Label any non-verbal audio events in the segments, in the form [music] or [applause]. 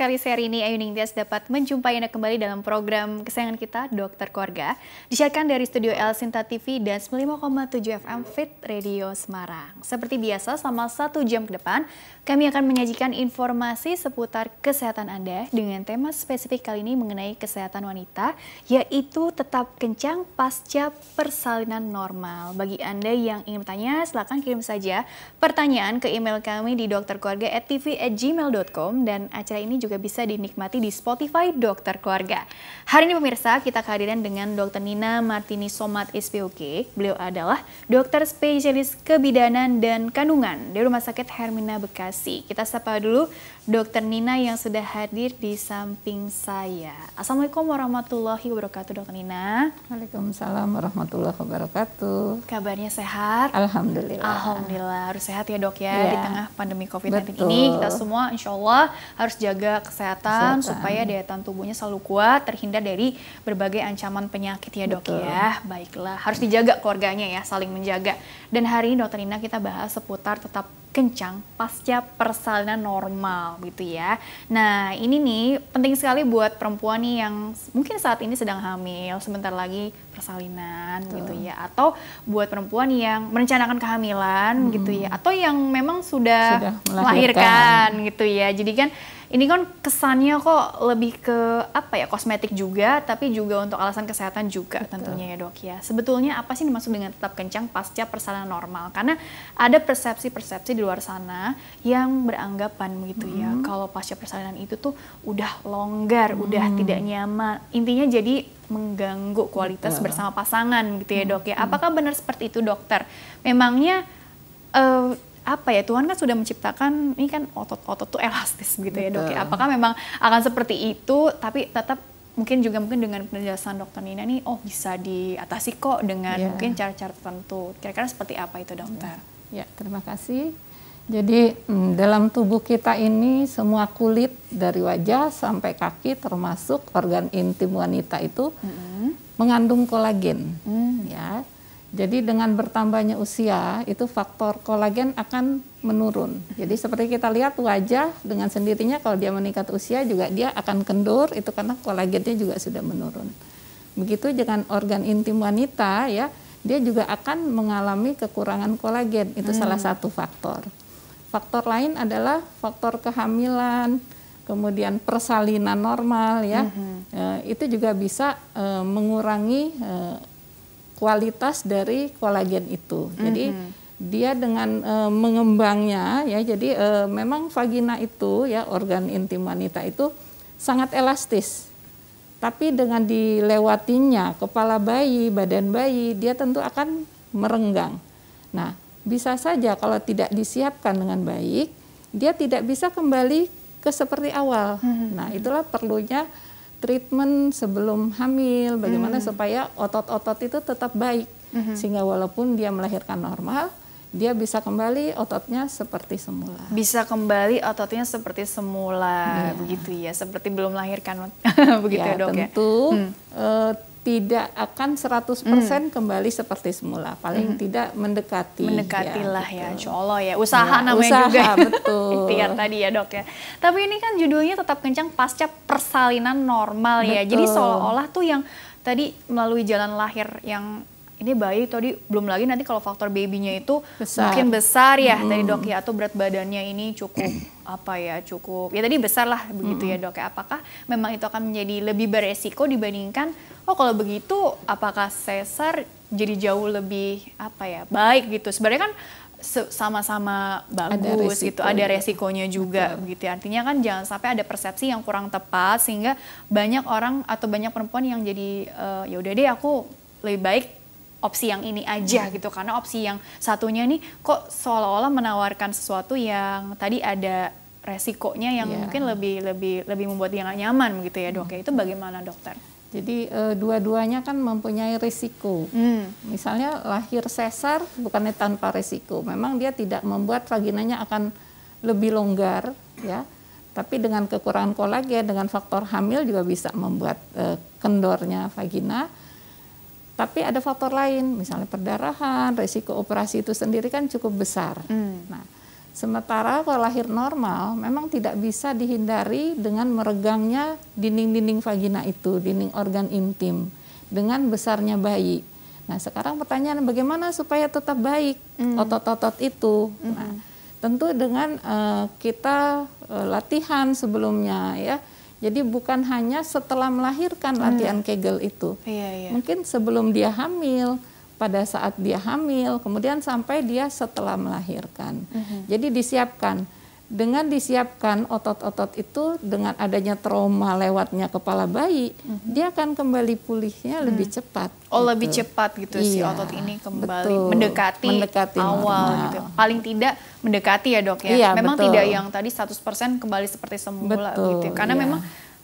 sekali seri ini Ayu Ningtyas dapat menjumpai Anda kembali dalam program kesayangan kita Dokter Keluarga. Disiarkan dari Studio El Sinta TV dan 95,7 FM Fit Radio Semarang. Seperti biasa selama satu jam ke depan kami akan menyajikan informasi seputar kesehatan Anda dengan tema spesifik kali ini mengenai kesehatan wanita, yaitu tetap kencang pasca persalinan normal. Bagi Anda yang ingin bertanya, silakan kirim saja pertanyaan ke email kami di dokterkeluarga@tv@gmail.com dan acara ini juga bisa dinikmati di Spotify Dokter Keluarga. Hari ini pemirsa, kita kehadiran dengan Dokter Nina Martini Somat SPOK. Beliau adalah dokter spesialis kebidanan dan kandungan di Rumah Sakit Hermina Bekasi Bekasi. Kita sapa dulu Dokter Nina yang sudah hadir di samping saya. Assalamualaikum warahmatullahi wabarakatuh, Dokter Nina. Waalaikumsalam warahmatullahi wabarakatuh. Kabarnya sehat? Alhamdulillah. Alhamdulillah harus sehat ya dok ya, ya. di iya. tengah pandemi COVID-19 ini. Kita semua insya Allah harus jaga kesehatan, kesehatan supaya daya tahan tubuhnya selalu kuat, terhindar dari berbagai ancaman penyakit ya dok Betul. ya. Baiklah, harus dijaga keluarganya ya, saling menjaga. Dan hari ini dokter Nina kita bahas seputar tetap kencang pasca persalinan normal gitu ya. Nah ini nih penting sekali buat perempuan nih yang mungkin saat ini sedang hamil, sebentar lagi persalinan Betul. gitu ya. Atau buat perempuan yang merencanakan kehamilan hmm. gitu ya. Hmm. Atau yang memang sudah, sudah melahirkan. melahirkan gitu ya. Jadi kan ini kan kesannya kok lebih ke apa ya kosmetik juga tapi juga untuk alasan kesehatan juga Betul. tentunya ya dok ya sebetulnya apa sih dimaksud dengan tetap kencang pasca persalinan normal karena ada persepsi-persepsi di luar sana yang beranggapan gitu ya, -hmm. ya kalau pasca persalinan itu tuh udah longgar -hmm. udah tidak nyaman intinya jadi mengganggu kualitas Betul. bersama pasangan gitu ya hmm. dok ya. Hmm. Apakah benar seperti itu dokter? Memangnya uh, apa ya Tuhan kan sudah menciptakan ini kan otot-otot tuh elastis gitu Betul. ya dok ya. Apakah memang akan seperti itu tapi tetap mungkin juga mungkin dengan penjelasan dokter Nina nih oh bisa diatasi kok dengan yeah. mungkin cara-cara tertentu. Kira-kira seperti apa itu dokter? Ya, yeah. yeah, terima kasih. Jadi hmm, dalam tubuh kita ini semua kulit dari wajah sampai kaki termasuk organ intim wanita itu mm -hmm. mengandung kolagen mm. ya. Jadi dengan bertambahnya usia itu faktor kolagen akan menurun. Jadi seperti kita lihat wajah dengan sendirinya kalau dia meningkat usia juga dia akan kendur itu karena kolagennya juga sudah menurun. Begitu dengan organ intim wanita ya, dia juga akan mengalami kekurangan kolagen. Itu hmm. salah satu faktor. Faktor lain adalah faktor kehamilan, kemudian persalinan normal ya -hmm. e, itu juga bisa e, mengurangi e, kualitas dari kolagen itu. Jadi mm -hmm. dia dengan e, mengembangnya ya jadi e, memang vagina itu ya organ intim wanita itu sangat elastis. Tapi dengan dilewatinya kepala bayi, badan bayi, dia tentu akan merenggang. Nah, bisa saja kalau tidak disiapkan dengan baik, dia tidak bisa kembali ke seperti awal. Mm -hmm. Nah, itulah perlunya treatment sebelum hamil, bagaimana hmm. supaya otot-otot itu tetap baik hmm. sehingga walaupun dia melahirkan normal, dia bisa kembali ototnya seperti semula. Bisa kembali ototnya seperti semula, ya. begitu ya, seperti belum melahirkan, [laughs] iya, begitu ya, ya dok tentu, ya. Tentu hmm. Uh, tidak akan 100% hmm. kembali seperti semula. Paling hmm. tidak mendekati. Mendekatilah ya, gitu. ya, Allah ya. Usaha ya, namanya usaha, juga. Ya. [laughs] [laughs] betul. ya tadi ya dok ya. Tapi ini kan judulnya tetap kencang pasca persalinan normal betul. ya. Jadi seolah-olah tuh yang tadi melalui jalan lahir yang ini bayi tadi belum lagi nanti kalau faktor babynya itu besar. mungkin besar ya hmm. tadi dok ya atau berat badannya ini cukup [clears throat] apa ya cukup ya tadi besar lah begitu ya, hmm. ya dok ya apakah memang itu akan menjadi lebih beresiko dibandingkan oh kalau begitu apakah Caesar jadi jauh lebih apa ya baik gitu sebenarnya kan sama-sama bagus ada gitu, ada resikonya juga Betul. begitu. Ya. Artinya kan jangan sampai ada persepsi yang kurang tepat sehingga banyak orang atau banyak perempuan yang jadi uh, ya udah deh aku lebih baik opsi yang ini aja hmm. gitu karena opsi yang satunya nih kok seolah-olah menawarkan sesuatu yang tadi ada resikonya yang yeah. mungkin lebih lebih lebih membuat dia nggak nyaman gitu ya dok hmm. ya itu bagaimana dokter? Jadi e, dua-duanya kan mempunyai risiko. Hmm. Misalnya lahir sesar bukannya tanpa risiko. Memang dia tidak membuat vaginanya akan lebih longgar ya. Tapi dengan kekurangan kolagen dengan faktor hamil juga bisa membuat e, kendornya vagina. Tapi ada faktor lain, misalnya perdarahan, risiko operasi itu sendiri kan cukup besar. Hmm. Nah, Sementara kalau lahir normal memang tidak bisa dihindari dengan meregangnya dinding-dinding vagina itu, dinding organ intim dengan besarnya bayi. Nah, sekarang pertanyaan bagaimana supaya tetap baik otot hmm. otot-otot itu. Mm. Nah, tentu dengan uh, kita uh, latihan sebelumnya ya. Jadi bukan hanya setelah melahirkan hmm. latihan hmm. Kegel itu. Iya, iya. Mungkin sebelum dia hamil, pada saat dia hamil, kemudian sampai dia setelah melahirkan. Mm -hmm. Jadi disiapkan. Dengan disiapkan otot-otot itu dengan adanya trauma lewatnya kepala bayi, mm -hmm. dia akan kembali pulihnya mm. lebih cepat. Oh, gitu. lebih cepat gitu iya, si otot ini kembali betul. mendekati, mendekati awal gitu. Paling tidak mendekati ya, Dok ya. Iya, memang betul. tidak yang tadi 100% kembali seperti semula gitu. betul, gitu. Karena iya. memang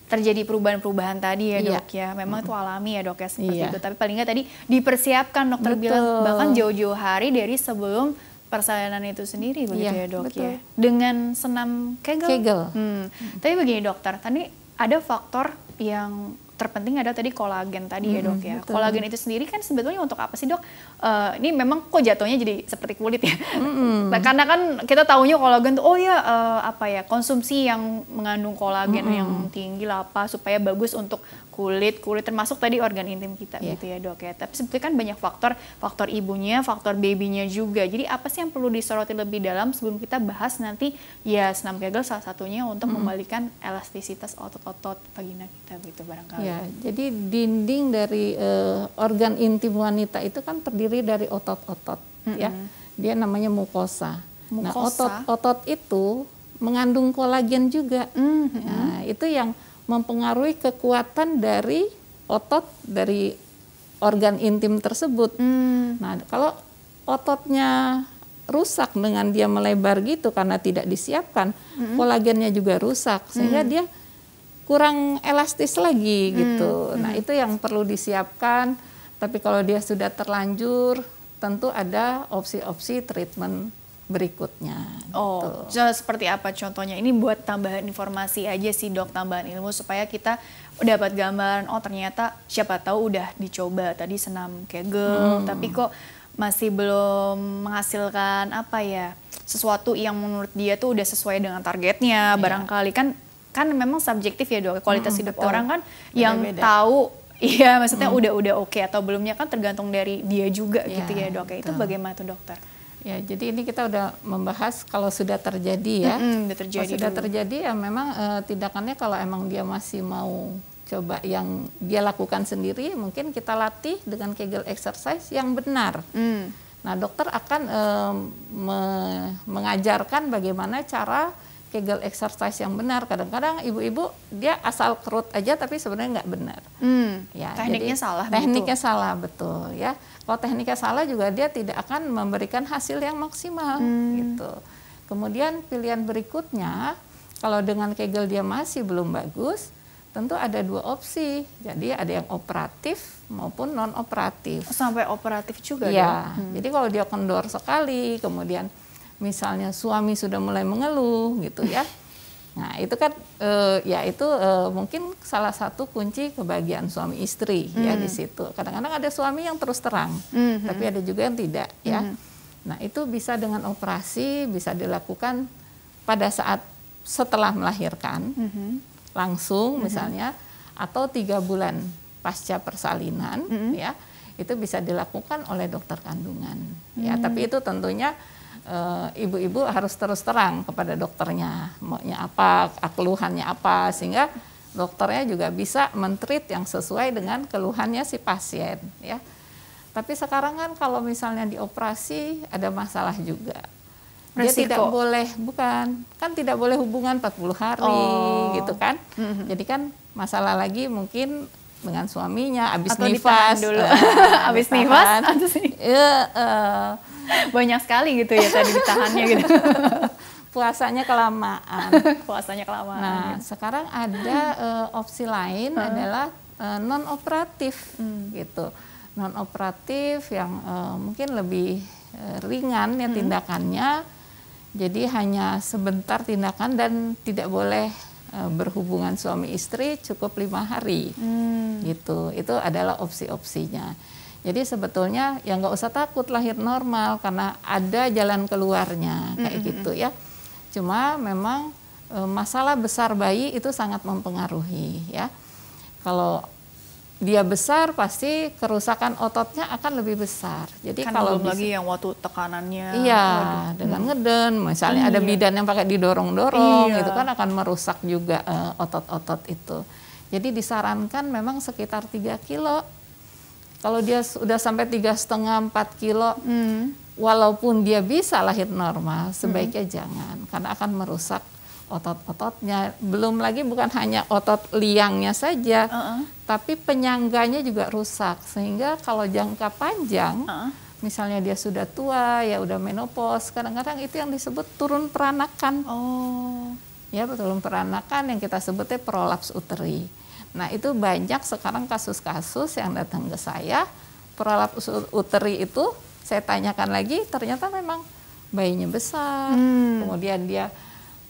terjadi perubahan-perubahan tadi ya iya. dok ya. Memang itu alami ya dok ya seperti iya. itu. Tapi paling nggak tadi dipersiapkan dokter Betul. bilang bahkan jauh-jauh hari dari sebelum persalinan itu sendiri begitu iya, ya dok betul. ya dengan senam kegel. kegel. Hmm. Tapi begini dokter, tadi ada faktor yang terpenting adalah tadi kolagen tadi hmm, ya dok ya. Betul. Kolagen itu sendiri kan sebetulnya untuk apa sih dok? Uh, ini memang kok jatuhnya jadi seperti kulit ya. Hmm. Nah, karena kan kita tahunya kolagen tuh oh ya uh, apa ya konsumsi yang mengandung kolagen hmm. yang tinggi lah apa supaya bagus untuk kulit, kulit termasuk tadi organ intim kita yeah. gitu ya dok ya. Tapi sebetulnya kan banyak faktor, faktor ibunya, faktor babynya juga. Jadi apa sih yang perlu disoroti lebih dalam sebelum kita bahas nanti ya senam kegel salah satunya untuk mm. membalikan elastisitas otot-otot vagina kita gitu barangkali. Ya, yeah. jadi dinding dari uh, organ intim wanita itu kan terdiri dari otot-otot mm -hmm. ya. Dia namanya mukosa. Nah, mukosa. Nah, otot-otot itu mengandung kolagen juga. Mm -hmm. Nah, itu yang mempengaruhi kekuatan dari otot dari organ intim tersebut. Hmm. Nah, kalau ototnya rusak dengan dia melebar gitu karena tidak disiapkan, hmm. kolagennya juga rusak sehingga hmm. dia kurang elastis lagi hmm. gitu. Nah, hmm. Nah, itu yang perlu disiapkan. Tapi kalau dia sudah terlanjur, tentu ada opsi-opsi treatment berikutnya. Oh, gitu. seperti apa contohnya? Ini buat tambahan informasi aja sih dok, tambahan ilmu supaya kita dapat gambaran. Oh ternyata siapa tahu udah dicoba tadi senam kegel, hmm. tapi kok masih belum menghasilkan apa ya sesuatu yang menurut dia tuh udah sesuai dengan targetnya. Yeah. Barangkali kan kan memang subjektif ya dok, kualitas hmm, hidup betul. orang kan Beda -beda. yang tahu [laughs] Iya, maksudnya hmm. udah udah oke okay, atau belumnya kan tergantung dari dia juga ya, gitu ya dok. Ya, itu bagaimana tuh dokter? Ya, jadi ini kita udah membahas kalau sudah terjadi ya. Mm -hmm, terjadi kalau sudah terjadi ya memang e, tindakannya kalau emang dia masih mau coba yang dia lakukan sendiri, mungkin kita latih dengan Kegel exercise yang benar. Mm. Nah, dokter akan e, me, mengajarkan bagaimana cara Kegel exercise yang benar. Kadang-kadang ibu-ibu dia asal kerut aja tapi sebenarnya nggak benar. Mm. Ya, tekniknya jadi, salah. Tekniknya betul. salah betul ya. Kalau tekniknya salah juga dia tidak akan memberikan hasil yang maksimal hmm. gitu. Kemudian pilihan berikutnya kalau dengan Kegel dia masih belum bagus, tentu ada dua opsi. Jadi ada yang operatif maupun non operatif. Sampai operatif juga iya. ya. Hmm. Jadi kalau dia kendor sekali, kemudian misalnya suami sudah mulai mengeluh gitu ya. [laughs] Nah, itu kan e, ya itu e, mungkin salah satu kunci kebahagiaan suami istri hmm. ya di hmm. situ. Kadang-kadang ada suami yang terus terang, hmm. tapi ada juga yang tidak ya. Hmm. Nah, itu bisa dengan operasi, bisa dilakukan pada saat setelah melahirkan. Hmm. Langsung hmm. misalnya atau tiga bulan pasca persalinan hmm. ya. Itu bisa dilakukan oleh dokter kandungan. Ya. Hmm. Ya, tapi itu tentunya Eh, ibu-ibu uh, harus terus terang kepada dokternya maunya apa, keluhannya apa sehingga dokternya juga bisa mentreat yang sesuai dengan keluhannya si pasien ya. Tapi sekarang kan kalau misalnya dioperasi ada masalah juga. Dia tidak boleh, bukan, kan tidak boleh hubungan 40 hari oh. gitu kan. Mm-hmm. Jadi kan masalah lagi mungkin dengan suaminya, abis nifas. dulu, uh, [laughs] abis nifas. atau sih? uh, [laughs] Banyak sekali gitu ya tadi ditahannya gitu. [laughs] Puasanya kelamaan. [laughs] Puasanya kelamaan. Nah, gitu. sekarang ada uh, opsi lain hmm. adalah uh, eh, non operatif hmm. gitu. Non operatif yang uh, mungkin lebih uh, ringan ya hmm. tindakannya. Jadi hanya sebentar tindakan dan tidak boleh berhubungan suami istri cukup lima hari hmm. gitu itu adalah opsi-opsinya jadi sebetulnya ya nggak usah takut lahir normal karena ada jalan keluarnya kayak mm -hmm. gitu ya. Cuma memang e, masalah besar bayi itu sangat mempengaruhi ya. Kalau dia besar pasti kerusakan ototnya akan lebih besar. Jadi kan kalau belum bisa, lagi yang waktu tekanannya iya waduh. dengan hmm. ngeden, misalnya iya. ada bidan yang pakai didorong-dorong iya. itu kan akan merusak juga e, otot-otot e, itu. Jadi disarankan memang sekitar 3 kilo kalau dia sudah sampai tiga setengah empat kilo, hmm. walaupun dia bisa lahir normal, hmm. sebaiknya hmm. jangan karena akan merusak otot-ototnya. Belum lagi bukan hanya otot liangnya saja, uh -uh. tapi penyangganya juga rusak sehingga kalau jangka panjang. Uh -uh misalnya dia sudah tua, ya udah menopause, kadang-kadang itu yang disebut turun peranakan. Oh. Ya, turun peranakan yang kita sebutnya prolaps uteri. Nah itu banyak sekarang kasus-kasus yang datang ke saya prolap uteri itu saya tanyakan lagi ternyata memang bayinya besar hmm. kemudian dia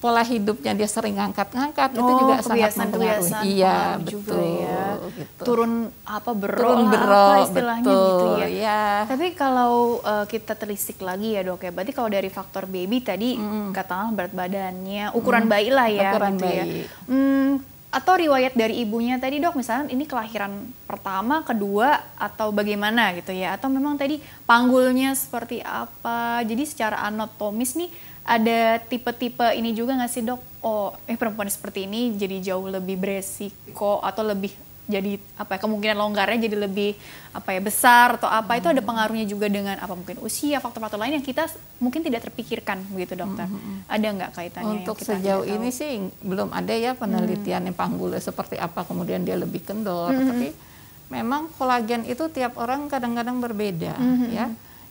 pola hidupnya dia sering angkat ngangkat oh, itu juga sangat mempengaruhi. Iya, betul. Juga ya. gitu. Turun apa berol Turun berol, apa istilahnya gitu betul, gitu ya. ya. Tapi kalau uh, kita telisik lagi ya dok ya, berarti kalau dari faktor baby tadi kata katakanlah berat badannya, ukuran hmm. bayi lah ya. Ukuran gitu bayi. Ya. Hmm, atau riwayat dari ibunya tadi dok misalnya ini kelahiran pertama kedua atau bagaimana gitu ya atau memang tadi panggulnya seperti apa jadi secara anatomis nih ada tipe-tipe ini juga nggak sih dok oh eh perempuan seperti ini jadi jauh lebih beresiko atau lebih jadi apa ya, kemungkinan longgarnya jadi lebih apa ya besar atau apa hmm. itu ada hmm. pengaruhnya juga dengan apa mungkin usia faktor-faktor lain yang kita mungkin tidak terpikirkan begitu dokter hmm. hmm, hmm. ada nggak kaitannya untuk kita sejauh ini sih belum ada ya penelitian hmm. yang panggulnya seperti apa kemudian dia lebih kendor hmm. tapi memang kolagen itu tiap orang kadang-kadang berbeda hmm. ya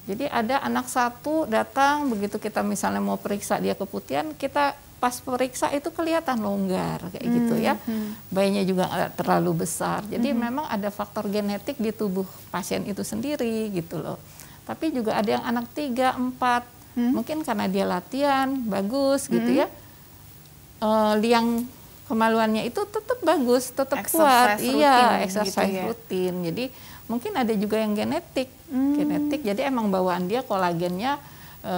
jadi ada anak satu datang begitu kita misalnya mau periksa dia keputihan kita pas periksa itu kelihatan longgar kayak gitu hmm, gitu ya. Hmm. Bayinya juga nggak terlalu besar. Jadi hmm. memang ada faktor genetik di tubuh pasien itu sendiri gitu loh. Tapi juga ada yang anak tiga, empat, hmm. mungkin karena dia latihan bagus gitu hmm. ya. E, liang kemaluannya itu tetap bagus, tetap kuat. Iya, rutin, iya, exercise gitu ya. Jadi mungkin ada juga yang genetik, hmm. genetik. Jadi emang bawaan dia kolagennya e,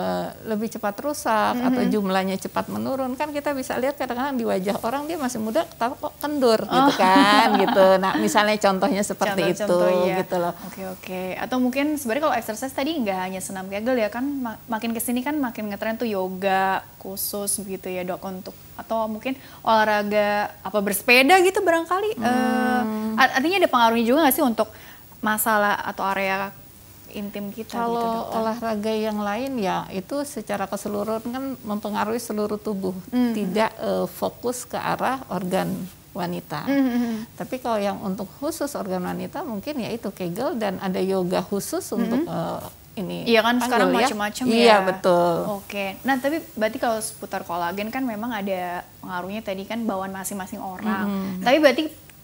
lebih cepat rusak mm -hmm. atau jumlahnya cepat menurun kan kita bisa lihat kadang-kadang di wajah orang dia masih muda tapi kok kendur oh. gitu kan [laughs] gitu nah misalnya contohnya seperti Contoh itu ya. gitu loh oke okay, oke okay. atau mungkin sebenarnya kalau exercise tadi nggak hanya senam kegel ya kan makin kesini kan makin ngetren tuh yoga khusus begitu ya dok untuk atau mungkin olahraga apa bersepeda gitu barangkali eh, hmm. uh, artinya ada pengaruhnya juga nggak sih untuk masalah atau area intim kita gitu, kalau gitu, dokter. olahraga yang lain ya itu secara keseluruhan kan mempengaruhi seluruh tubuh mm. tidak uh, fokus ke arah organ wanita. Mm -hmm. Tapi kalau yang untuk khusus organ wanita mungkin ya itu Kegel dan ada yoga khusus mm -hmm. untuk uh, ini. Iya kan sekarang ya? macam-macam iya, ya. Iya betul. Oke. Nah tapi berarti kalau seputar kolagen kan memang ada pengaruhnya tadi kan bawaan masing-masing orang. Mm -hmm. Tapi berarti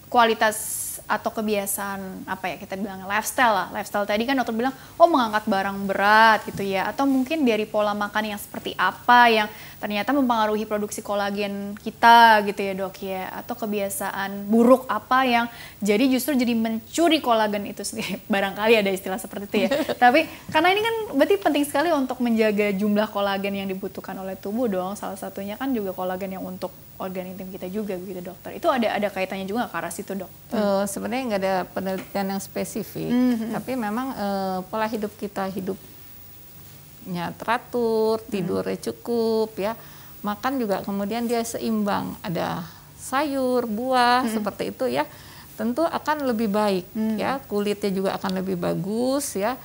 kualitas atau kebiasaan apa ya kita bilang lifestyle lah lifestyle tadi kan dokter bilang oh mengangkat barang berat gitu ya atau mungkin dari pola makan yang seperti apa yang ternyata mempengaruhi produksi kolagen kita gitu ya dok ya atau kebiasaan buruk apa yang jadi justru jadi mencuri kolagen itu sendiri [laughs] barangkali ada istilah seperti itu ya [laughs] tapi karena ini kan berarti penting sekali untuk menjaga jumlah kolagen yang dibutuhkan oleh tubuh dong salah satunya kan juga kolagen yang untuk organ intim kita juga begitu dokter. Itu ada ada kaitannya juga ke arah situ dok? Uh, Sebenarnya nggak ada penelitian yang spesifik, mm -hmm. tapi memang uh, pola hidup kita hidupnya teratur, mhm. tidurnya mm. cukup ya, makan juga kemudian dia seimbang, ada sayur, buah mm. seperti itu ya, tentu akan lebih baik mm. ya, kulitnya juga akan lebih bagus ya,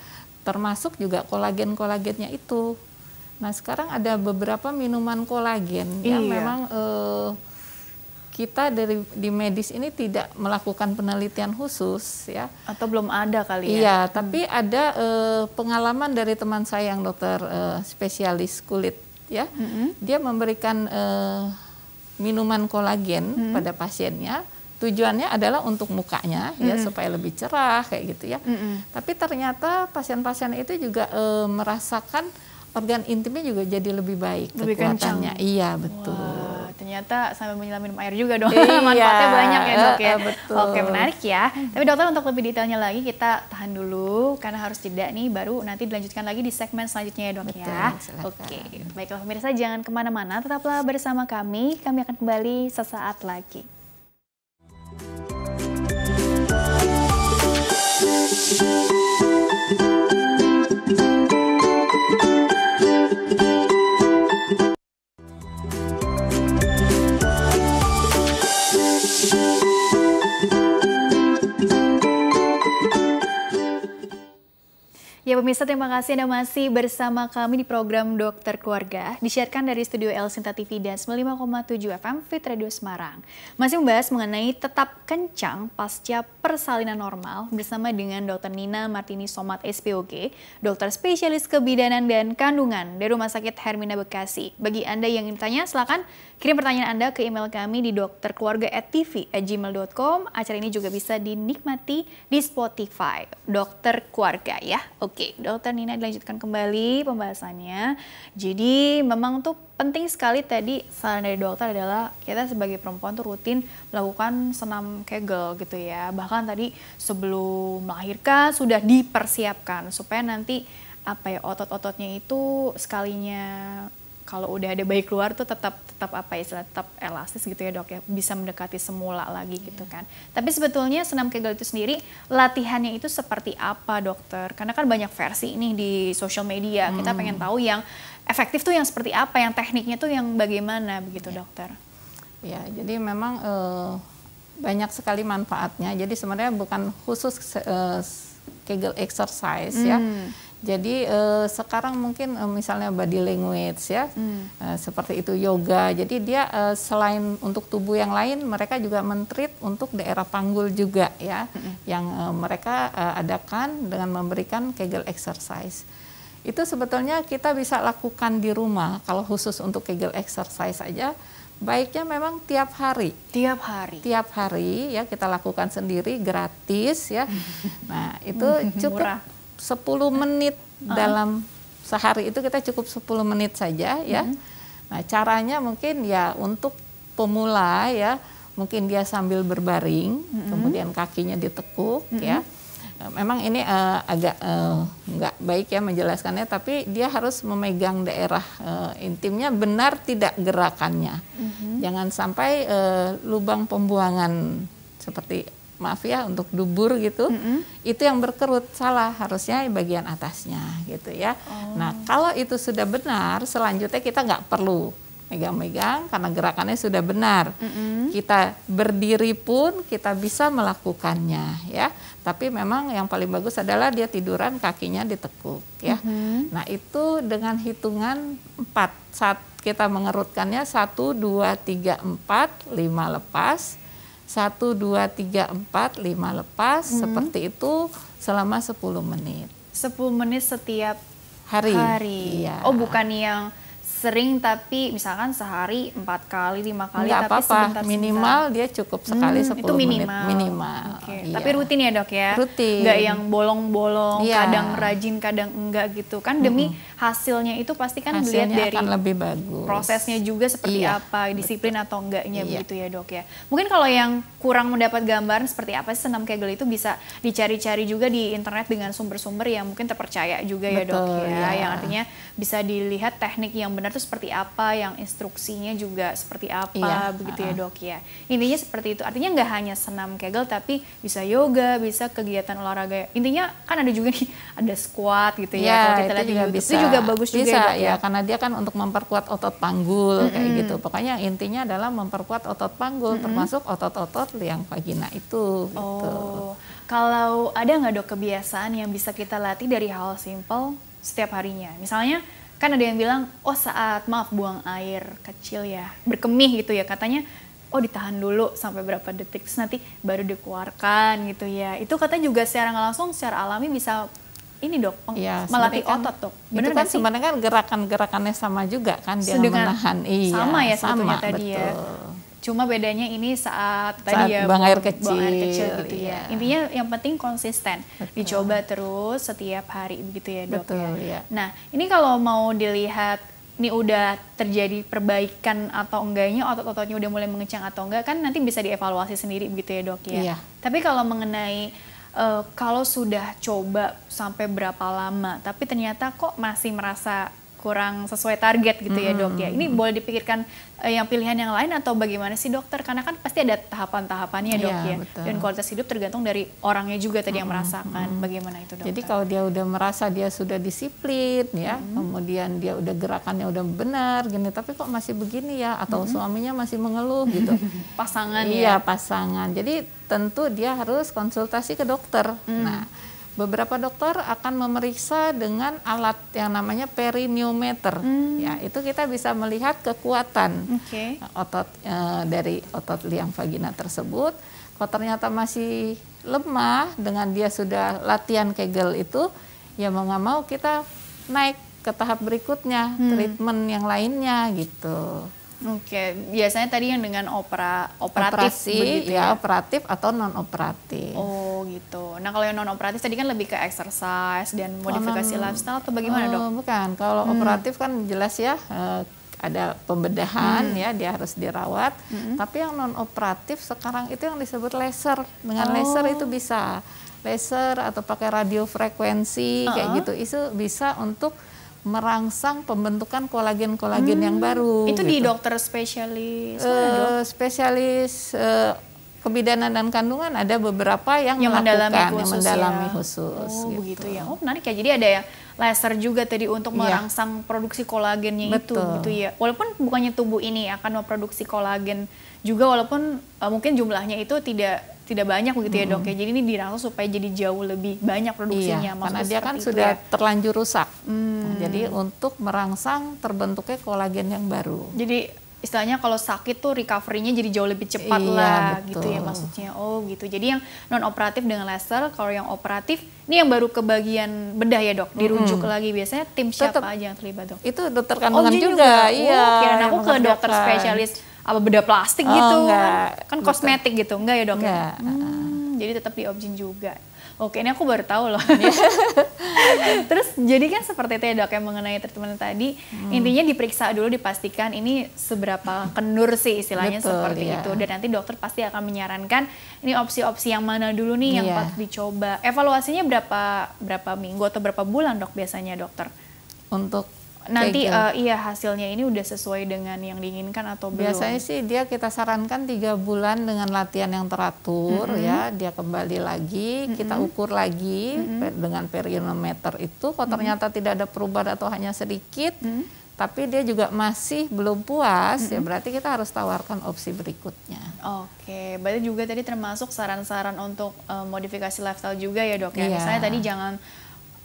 termasuk juga kolagen kolagennya itu Nah sekarang ada beberapa minuman kolagen iya. yang memang eh, kita dari di medis ini tidak melakukan penelitian khusus ya atau belum ada kali ya. Iya, hmm. tapi ada eh, pengalaman dari teman saya yang dokter eh, spesialis kulit ya. Hmm. Dia memberikan eh, minuman kolagen hmm. pada pasiennya. Tujuannya adalah untuk mukanya hmm. ya supaya lebih cerah kayak gitu ya. Hmm. Tapi ternyata pasien-pasien itu juga eh, merasakan organ intimnya juga jadi lebih baik lebih kekuatannya. Kencang. Iya, betul. Wow, ternyata sambil menyelam minum air juga dong. [laughs] [laughs] Iya. Manfaatnya banyak ya, Dok ya. Eh, betul. Oke, menarik ya. Tapi dokter untuk lebih detailnya lagi kita tahan dulu karena harus tidak nih baru nanti dilanjutkan lagi di segmen selanjutnya ya, Dok ya. betul, ya. Silakan. Oke. Baiklah pemirsa jangan kemana mana tetaplah bersama kami. Kami akan kembali sesaat lagi. Ya pemirsa terima kasih Anda masih bersama kami di program Dokter Keluarga disiarkan dari studio El Sinta TV dan 95,7 FM Fit Radio Semarang. Masih membahas mengenai tetap kencang pasca persalinan normal bersama dengan Dr. Nina Martini Somat SPOG, dokter spesialis kebidanan dan kandungan dari Rumah Sakit Hermina Bekasi. Bagi Anda yang ingin tanya silakan Kirim pertanyaan Anda ke email kami di dokterkeluarga@tv@gmail.com. Acara ini juga bisa dinikmati di Spotify. Dokter Keluarga ya. Oke, Dokter Nina dilanjutkan kembali pembahasannya. Jadi memang tuh penting sekali tadi saran dari dokter adalah kita sebagai perempuan tuh rutin melakukan senam Kegel gitu ya. Bahkan tadi sebelum melahirkan sudah dipersiapkan supaya nanti apa ya otot-ototnya itu sekalinya kalau udah ada bayi keluar tuh tetap tetap apa ya tetap elastis gitu ya dok ya bisa mendekati semula lagi yeah. gitu kan tapi sebetulnya senam kegel itu sendiri latihannya itu seperti apa dokter karena kan banyak versi nih di sosial media hmm. kita pengen hmm. tahu yang efektif tuh yang seperti apa yang tekniknya tuh yang bagaimana begitu yeah. dokter ya yeah, jadi memang uh, banyak sekali manfaatnya jadi sebenarnya bukan khusus uh, kegel exercise ya. hmm. ya jadi eh, sekarang mungkin eh, misalnya body language ya, hmm. eh, seperti itu yoga. Jadi dia eh, selain untuk tubuh yang lain, mereka juga mentrit untuk daerah panggul juga ya, hmm. yang eh, mereka eh, adakan dengan memberikan Kegel exercise. Itu sebetulnya kita bisa lakukan di rumah. Kalau khusus untuk Kegel exercise aja, baiknya memang tiap hari. Tiap hari. Tiap hari ya kita lakukan sendiri gratis ya. [laughs] Nah itu cukup. Murah 10 menit uh. dalam sehari itu kita cukup 10 menit saja ya. Hmm. Nah, caranya mungkin ya untuk pemula ya, mungkin dia sambil berbaring, -huh. Hmm. kemudian kakinya ditekuk -huh. Hmm. ya. Memang ini uh, agak uh, baik ya menjelaskannya, tapi dia harus memegang daerah uh, intimnya benar tidak gerakannya. Mm -hmm. Jangan sampai uh, lubang pembuangan seperti maaf ya untuk dubur gitu mm -hmm. itu yang berkerut salah harusnya bagian atasnya gitu ya oh. nah kalau itu sudah benar selanjutnya kita nggak perlu megang-megang karena gerakannya sudah benar mm -hmm. kita berdiri pun kita bisa melakukannya ya tapi memang yang paling bagus adalah dia tiduran kakinya ditekuk ya mm -hmm. nah itu dengan hitungan empat saat kita mengerutkannya satu dua tiga empat lima lepas 1, 2, 3, 4, 5 lepas hmm. seperti itu selama 10 menit. 10 menit setiap hari. hari. Iya. Oh, bukan yang sering tapi misalkan sehari 4 kali 5 kali Enggak tapi apa -apa. minimal dia cukup sekali hmm, 10 itu minimal. menit minimal okay. iya. tapi rutin ya dok ya rutin Enggak yang bolong-bolong iya. kadang rajin kadang enggak gitu kan demi hmm hasilnya itu pasti kan hasilnya dilihat dari lebih bagus. prosesnya juga seperti iya, apa, disiplin betul. atau enggaknya iya. begitu ya dok ya. Mungkin kalau yang kurang mendapat gambaran seperti apa sih senam Kegel itu bisa dicari-cari juga di internet dengan sumber-sumber yang mungkin terpercaya juga betul, ya dok ya, iya. yang artinya bisa dilihat teknik yang benar itu seperti apa, yang instruksinya juga seperti apa iya, begitu uh -uh. ya dok ya. Intinya seperti itu. Artinya nggak hanya senam Kegel tapi bisa yoga, bisa kegiatan olahraga. Intinya kan ada juga nih [laughs] ada squat gitu ya, ya kalau kita lihat di YouTube juga juga bagus bisa, juga ya, ya, ya karena dia kan untuk memperkuat otot panggul mm -hmm. kayak gitu pokoknya intinya adalah memperkuat otot panggul mm -hmm. termasuk otot-otot yang vagina itu gitu. oh. kalau ada nggak dok kebiasaan yang bisa kita latih dari hal simple setiap harinya misalnya kan ada yang bilang oh saat maaf buang air kecil ya berkemih gitu ya katanya oh ditahan dulu sampai berapa detik terus nanti baru dikeluarkan gitu ya itu katanya juga secara langsung secara alami bisa ini dok, ya, melatih kan, otot dok. Benar kan sebenarnya kan gerakan-gerakannya sama juga kan dia Sedangkan menahan. Iya, sama ya sama, tadi ya. betul. ya. Cuma bedanya ini saat, saat tadi ya buang air kecil, buang air kecil gitu ya. iya. ya. Intinya yang penting konsisten, betul. dicoba terus setiap hari begitu ya dok betul, ya. Iya. Nah ini kalau mau dilihat ini udah terjadi perbaikan atau enggaknya otot-ototnya udah mulai mengecang atau enggak kan nanti bisa dievaluasi sendiri begitu ya dok ya. Iya. Tapi kalau mengenai uh, kalau sudah coba sampai berapa lama tapi ternyata kok masih merasa kurang sesuai target gitu ya dok ya. Hmm. Ini boleh dipikirkan eh, yang pilihan yang lain atau bagaimana sih dokter? Karena kan pasti ada tahapan-tahapannya dok ya. ya. Betul. Dan kualitas hidup tergantung dari orangnya juga tadi yang hmm, merasakan. -hmm. Bagaimana itu dok Jadi kalau dia udah merasa dia sudah disiplin ya, -hmm. kemudian dia udah gerakannya udah benar gini, tapi kok masih begini ya? Atau -hmm. suaminya masih mengeluh gitu. [laughs] pasangan iya, ya. pasangan. Jadi tentu dia harus konsultasi ke dokter. -hmm. Nah beberapa dokter akan memeriksa dengan alat yang namanya perineometer. Hmm. Ya, itu kita bisa melihat kekuatan okay. Eh, otot e, dari otot liang vagina tersebut. Kalau ternyata masih lemah dengan dia sudah latihan Kegel itu, ya mau nggak mau kita naik ke tahap berikutnya, hmm. treatment yang lainnya gitu. Oke, okay. biasanya tadi yang dengan opera operatif Operasi, ya, ya operatif atau non operatif. Oh gitu. Nah kalau yang non operatif tadi kan lebih ke exercise dan oh, modifikasi oh, lifestyle atau bagaimana oh, dok? bukan, kalau hmm. operatif kan jelas ya eh, ada pembedahan hmm. ya, dia harus dirawat. Hmm. Tapi yang non operatif sekarang itu yang disebut laser. Dengan oh. laser itu oh. bisa laser atau pakai radio frekuensi uh -huh. kayak gitu, itu bisa untuk merangsang pembentukan kolagen-kolagen hmm. yang baru. Itu gitu. di dokter spesialis? Uh, spesialis eh, Kebidanan dan kandungan ada beberapa yang, yang melakukan mendalami yang mendalami ya. khusus. Oh gitu. begitu ya. Oh menarik ya. Jadi ada ya laser juga tadi untuk iya. merangsang produksi kolagennya Betul. itu gitu ya. Walaupun bukannya tubuh ini akan ya, memproduksi kolagen juga walaupun uh, mungkin jumlahnya itu tidak tidak banyak begitu hmm. ya dok ya. Jadi ini dirangsang supaya jadi jauh lebih banyak produksinya. Iya, karena dia kan sudah ya. terlanjur rusak. Hmm. Nah, jadi untuk merangsang terbentuknya kolagen yang baru. Jadi istilahnya kalau sakit tuh recovery-nya jadi jauh lebih cepat iya, lah betul. gitu ya maksudnya. Oh gitu. Jadi yang non operatif dengan laser, kalau yang operatif ini yang baru ke bagian bedah ya, Dok. Dirujuk mm -hmm. lagi biasanya tim siapa Tetep, aja yang terlibat, Dok? Itu dokter oh, kandungan oh, juga. juga. Iya. Oh, aku ke dokter spesialis apa bedah plastik oh, gitu kan? enggak, kan, kan kosmetik gitu. Enggak ya, Dok? Ya? Enggak. Ya? Hmm, jadi tetap di objin juga Oke, ini aku baru tahu loh. Iya. [laughs] Terus jadi kan seperti itu ya dok yang mengenai treatment tadi. Hmm. Intinya diperiksa dulu dipastikan ini seberapa kendur sih istilahnya Betul, seperti iya. itu. Dan nanti dokter pasti akan menyarankan ini opsi-opsi yang mana dulu nih yang iya. patut dicoba. Evaluasinya berapa berapa minggu atau berapa bulan dok biasanya dokter? Untuk nanti uh, iya hasilnya ini udah sesuai dengan yang diinginkan atau belum? Biasanya sih dia kita sarankan tiga bulan dengan latihan yang teratur mm -hmm. ya, dia kembali lagi, mm -hmm. kita ukur lagi mm -hmm. dengan perinometer itu. Kalau mm -hmm. ternyata tidak ada perubahan atau hanya sedikit, mm -hmm. tapi dia juga masih belum puas, mm -hmm. ya berarti kita harus tawarkan opsi berikutnya. Oke, berarti juga tadi termasuk saran-saran untuk uh, modifikasi lifestyle juga ya dok ya. Yeah. Misalnya tadi jangan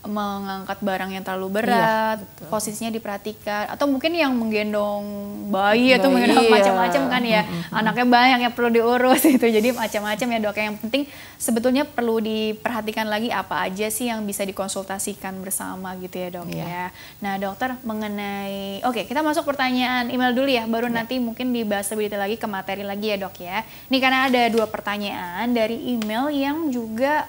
mengangkat barang yang terlalu iya, berat, iya, posisinya diperhatikan, atau mungkin yang menggendong bayi, bayi atau iya. menggendong iya. macam-macam kan ya, mm-hmm. anaknya banyak yang perlu diurus [laughs] itu, jadi macam-macam ya dok. Yang penting sebetulnya perlu diperhatikan lagi apa aja sih yang bisa dikonsultasikan bersama gitu ya dok iya. ya. Nah dokter mengenai, oke okay, kita masuk pertanyaan email dulu ya, baru ya. nanti mungkin dibahas lebih detail lagi ke materi lagi ya dok ya. Ini karena ada dua pertanyaan dari email yang juga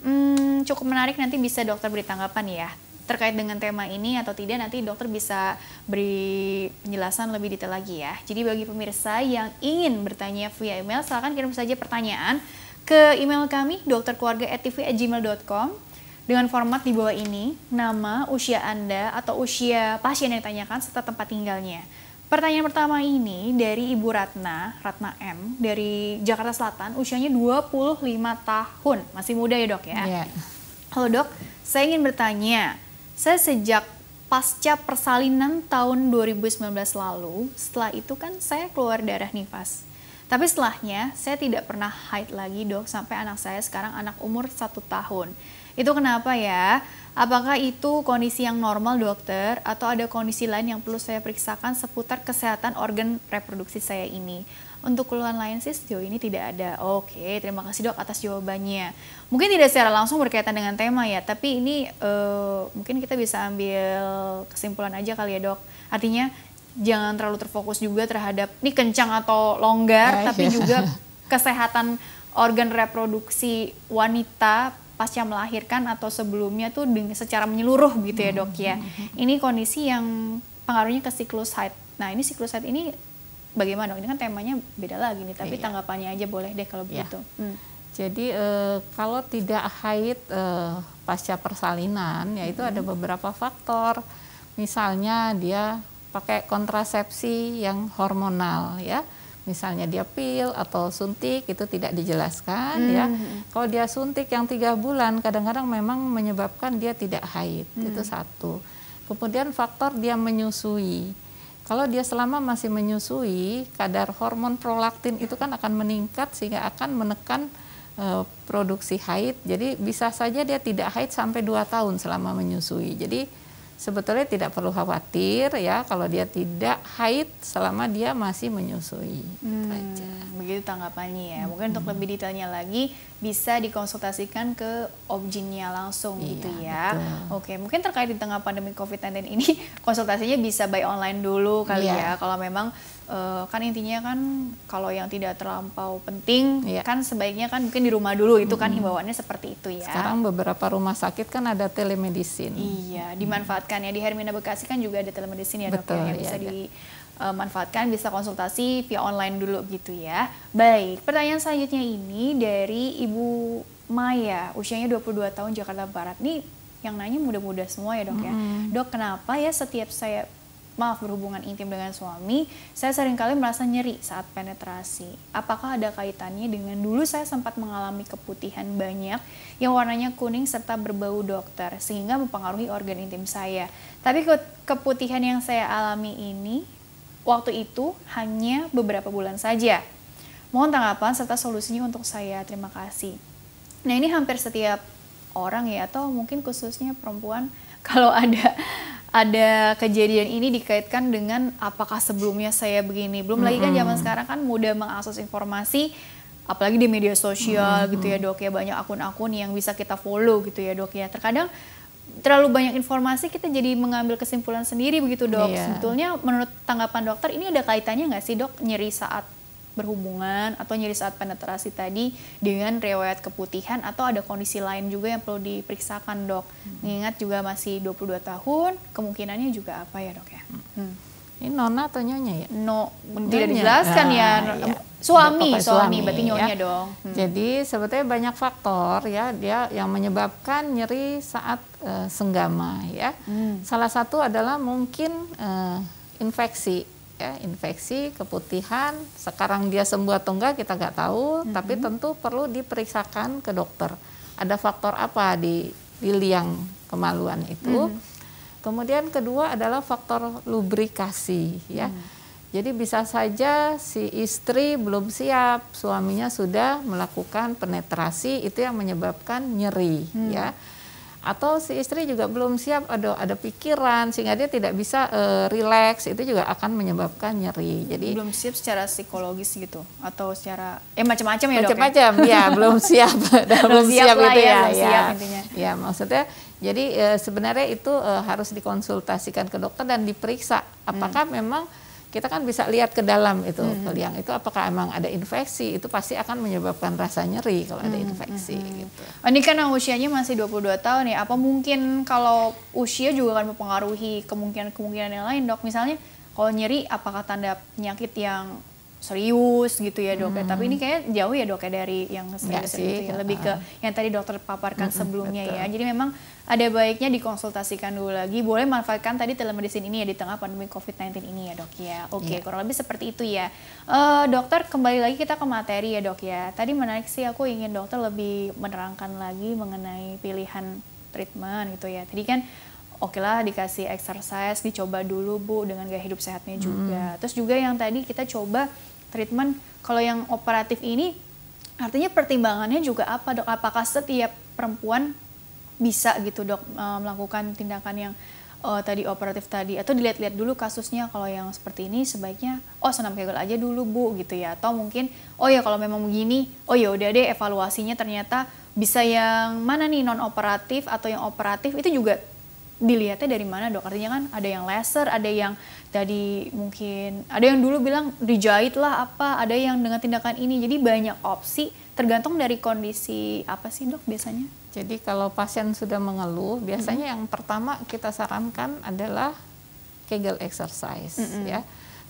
Hmm, cukup menarik nanti bisa dokter beri tanggapan ya terkait dengan tema ini atau tidak nanti dokter bisa beri penjelasan lebih detail lagi ya. Jadi bagi pemirsa yang ingin bertanya via email silahkan kirim saja pertanyaan ke email kami dokterkeluarga@tv@gmail.com dengan format di bawah ini, nama, usia Anda atau usia pasien yang ditanyakan serta tempat tinggalnya. Pertanyaan pertama ini dari Ibu Ratna, Ratna M, dari Jakarta Selatan, usianya 25 tahun. Masih muda ya dok ya? Iya. Yeah. Halo dok, saya ingin bertanya, saya sejak pasca persalinan tahun 2019 lalu, setelah itu kan saya keluar darah nifas. Tapi setelahnya, saya tidak pernah haid lagi dok, sampai anak saya sekarang anak umur satu tahun. Itu kenapa ya? Apakah itu kondisi yang normal dokter atau ada kondisi lain yang perlu saya periksakan seputar kesehatan organ reproduksi saya ini? Untuk keluhan lain sih sejauh ini tidak ada. Oke, terima kasih dok atas jawabannya. Mungkin tidak secara langsung berkaitan dengan tema ya, tapi ini uh, mungkin kita bisa ambil kesimpulan aja kali ya dok. Artinya jangan terlalu terfokus juga terhadap ini kencang atau longgar, Ay, iya, tapi ya. juga [laughs] kesehatan organ reproduksi wanita pasca melahirkan atau sebelumnya tuh secara menyeluruh gitu ya dok ya. Mm-hmm. Ini kondisi yang pengaruhnya ke siklus haid. Nah ini siklus haid ini bagaimana dok? Ini kan temanya beda lagi nih, tapi iya. tanggapannya aja boleh deh kalau iya. begitu. Iya. Hmm. Jadi e, kalau tidak haid e, pasca persalinan, yaitu hmm. ada mm-hmm. beberapa faktor. Misalnya dia pakai kontrasepsi yang hormonal ya misalnya dia pil atau suntik itu tidak dijelaskan hmm. ya. Kalau dia suntik yang tiga bulan kadang-kadang memang menyebabkan dia tidak haid hmm. itu satu. Kemudian faktor dia menyusui. Kalau dia selama masih menyusui, kadar hormon prolaktin itu kan akan meningkat sehingga akan menekan eh, produksi haid. Jadi bisa saja dia tidak haid sampai dua tahun selama menyusui. Jadi sebetulnya tidak perlu khawatir ya kalau dia tidak haid selama dia masih menyusui. Hmm, gitu aja. Begitu tanggapannya ya. Mungkin hmm. untuk lebih detailnya lagi bisa dikonsultasikan ke objinnya langsung iya, gitu ya. Betul. Oke, mungkin terkait di tengah pandemi COVID-19 ini [laughs] konsultasinya bisa by online dulu kali iya. ya. Kalau memang uh, kan intinya kan kalau yang tidak terlampau penting iya. kan sebaiknya kan mungkin di rumah dulu itu -hmm. kan himbauannya seperti itu ya. Sekarang beberapa rumah sakit kan ada telemedicine. Iya, dimanfaatkan ya di Hermina Bekasi kan juga ada telemedicine ya, ya Betul, yang iya, bisa iya. di uh, manfaatkan bisa konsultasi via online dulu gitu ya. Baik, pertanyaan selanjutnya ini dari Ibu Maya, usianya 22 tahun Jakarta Barat. Nih yang nanya muda-muda semua ya, Dok -hmm. ya. Dok, kenapa ya setiap saya maaf berhubungan intim dengan suami, saya seringkali merasa nyeri saat penetrasi. Apakah ada kaitannya dengan dulu saya sempat mengalami keputihan banyak yang warnanya kuning serta berbau dokter sehingga mempengaruhi organ intim saya. Tapi keputihan yang saya alami ini Waktu itu hanya beberapa bulan saja. Mohon tanggapan serta solusinya untuk saya. Terima kasih. Nah ini hampir setiap orang ya atau mungkin khususnya perempuan [laughs] kalau ada ada kejadian ini dikaitkan dengan apakah sebelumnya saya begini. Belum lagi kan zaman sekarang kan mudah mengakses informasi apalagi di media sosial mm -hmm. gitu ya dok ya banyak akun-akun yang bisa kita follow gitu ya dok ya. Terkadang terlalu banyak informasi kita jadi mengambil kesimpulan sendiri begitu dok. Iya. Sebetulnya menurut tanggapan dokter ini ada kaitannya nggak sih dok nyeri saat berhubungan atau nyeri saat penetrasi tadi dengan riwayat keputihan atau ada kondisi lain juga yang perlu diperiksakan dok. Hmm. Mengingat juga masih 22 tahun, kemungkinannya juga apa ya dok ya? Hmm. hmm. Ini Nona atau Nyonya ya? No, tidak dijelaskan ya. ah, ya suami suami, suami berarti nyonya ya. dong hmm. jadi sebetulnya banyak faktor ya dia yang menyebabkan nyeri saat uh, senggama ya hmm. salah satu adalah mungkin uh, infeksi ya infeksi keputihan sekarang dia sembuh atau enggak kita nggak tahu hmm. tapi tentu perlu diperiksakan ke dokter ada faktor apa di di liang kemaluan itu hmm. kemudian kedua adalah faktor lubrikasi ya hmm jadi bisa saja si istri belum siap, suaminya sudah melakukan penetrasi itu yang menyebabkan nyeri hmm. ya. Atau si istri juga belum siap ada ada pikiran sehingga dia tidak bisa uh, rileks itu juga akan menyebabkan nyeri. Jadi belum siap secara psikologis gitu atau secara eh macam-macam ya, ya? Macam-macam ya, [laughs] belum siap [laughs] belum siap, siap itu ya. Ya, ya, siap, intinya. ya maksudnya jadi e, sebenarnya itu e, harus dikonsultasikan ke dokter dan diperiksa apakah hmm. memang kita kan bisa lihat ke dalam itu mm -hmm. ke itu apakah emang ada infeksi itu pasti akan menyebabkan rasa nyeri kalau ada hmm, infeksi mm -hmm. gitu. Oh, ini kan usianya masih 22 tahun ya. Apa mungkin kalau usia juga akan mempengaruhi kemungkinan-kemungkinan yang lain, Dok? Misalnya kalau nyeri apakah tanda penyakit yang serius gitu ya dok. Hmm. Tapi ini hmm. kayaknya jauh ya dok ya dari yang serius sih. Gitu ya. Lebih ke yang tadi dokter paparkan hmm, sebelumnya ya. betul. ya. Jadi memang ada baiknya dikonsultasikan dulu lagi. Boleh manfaatkan tadi telemedicine ini ya di tengah pandemi COVID-19 ini ya dok ya. Oke yeah. kurang lebih seperti itu ya. Uh, dokter kembali lagi kita ke materi ya dok ya. Tadi menarik sih aku ingin dokter lebih menerangkan lagi mengenai pilihan treatment gitu ya. Tadi kan oke lah dikasih exercise dicoba dulu bu dengan gaya hidup sehatnya hmm. juga hmm. terus juga yang tadi kita coba treatment kalau yang operatif ini artinya pertimbangannya juga apa dok apakah setiap perempuan bisa gitu dok e, melakukan tindakan yang Oh, tadi operatif tadi atau dilihat-lihat dulu kasusnya kalau yang seperti ini sebaiknya oh senam kegel aja dulu bu gitu ya atau mungkin oh ya kalau memang begini oh ya udah deh evaluasinya ternyata bisa yang mana nih non operatif atau yang operatif itu juga dilihatnya dari mana dok? Artinya kan ada yang laser, ada yang tadi mungkin ada yang dulu bilang dijahit lah apa, ada yang dengan tindakan ini. Jadi banyak opsi tergantung dari kondisi apa sih dok biasanya? Jadi kalau pasien sudah mengeluh, biasanya mm -hmm. yang pertama kita sarankan adalah Kegel exercise mm -hmm. ya.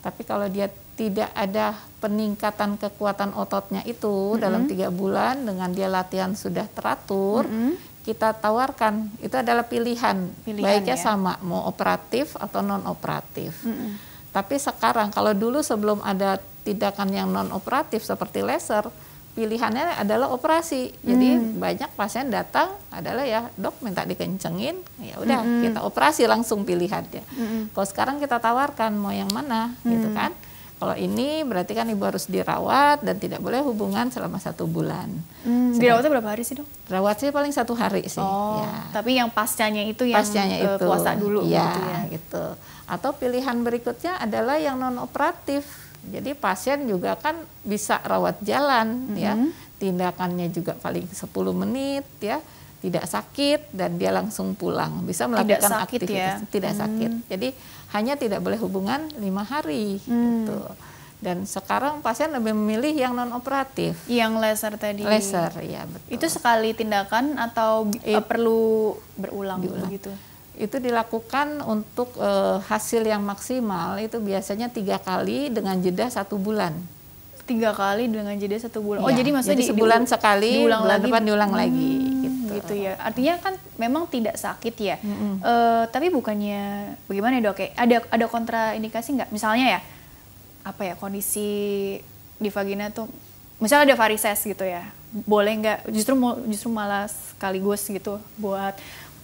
Tapi kalau dia tidak ada peningkatan kekuatan ototnya itu mm -hmm. dalam tiga bulan dengan dia latihan sudah teratur, mm -hmm kita tawarkan itu adalah pilihan, pilihan baiknya ya? sama mau operatif atau non operatif. Mm -mm. Tapi sekarang kalau dulu sebelum ada tindakan yang non operatif seperti laser, pilihannya adalah operasi. Jadi mm. banyak pasien datang adalah ya dok minta dikencengin, ya udah mm -hmm. kita operasi langsung pilihannya. Mm -hmm. Kalau sekarang kita tawarkan mau yang mana, gitu mm. gitu kan? Kalau ini berarti kan ibu harus dirawat dan tidak boleh hubungan selama satu bulan. Hmm, dirawatnya berapa hari sih dok? Rawat sih paling satu hari sih. Oh, ya. tapi yang pascanya itu yang pascanya uh, itu. puasa dulu ya, ya. Gitu. Atau pilihan berikutnya adalah yang non operatif. Jadi pasien juga kan bisa rawat jalan mm -hmm. ya. Tindakannya juga paling 10 menit ya tidak sakit dan dia langsung pulang bisa melakukan tidak sakit ya? aktivitas ya? tidak hmm. sakit jadi hanya tidak boleh hubungan lima hari hmm. gitu dan sekarang pasien lebih memilih yang non operatif yang laser tadi laser ya betul itu sekali tindakan atau eh, It, perlu berulang begitu itu dilakukan untuk uh, hasil yang maksimal itu biasanya tiga kali dengan jeda satu bulan tiga kali dengan jeda satu bulan. Oh, iya, jadi maksudnya jadi di, sebulan di, sekali, diulang bulan lagi, depan gitu. diulang hmm, lagi gitu. gitu ya. Artinya kan memang tidak sakit ya. Mm -hmm. uh, tapi bukannya bagaimana ya, dok? Kayak ada ada kontraindikasi nggak? Misalnya ya apa ya kondisi di vagina tuh misalnya ada varises gitu ya boleh nggak justru justru malas sekaligus gitu buat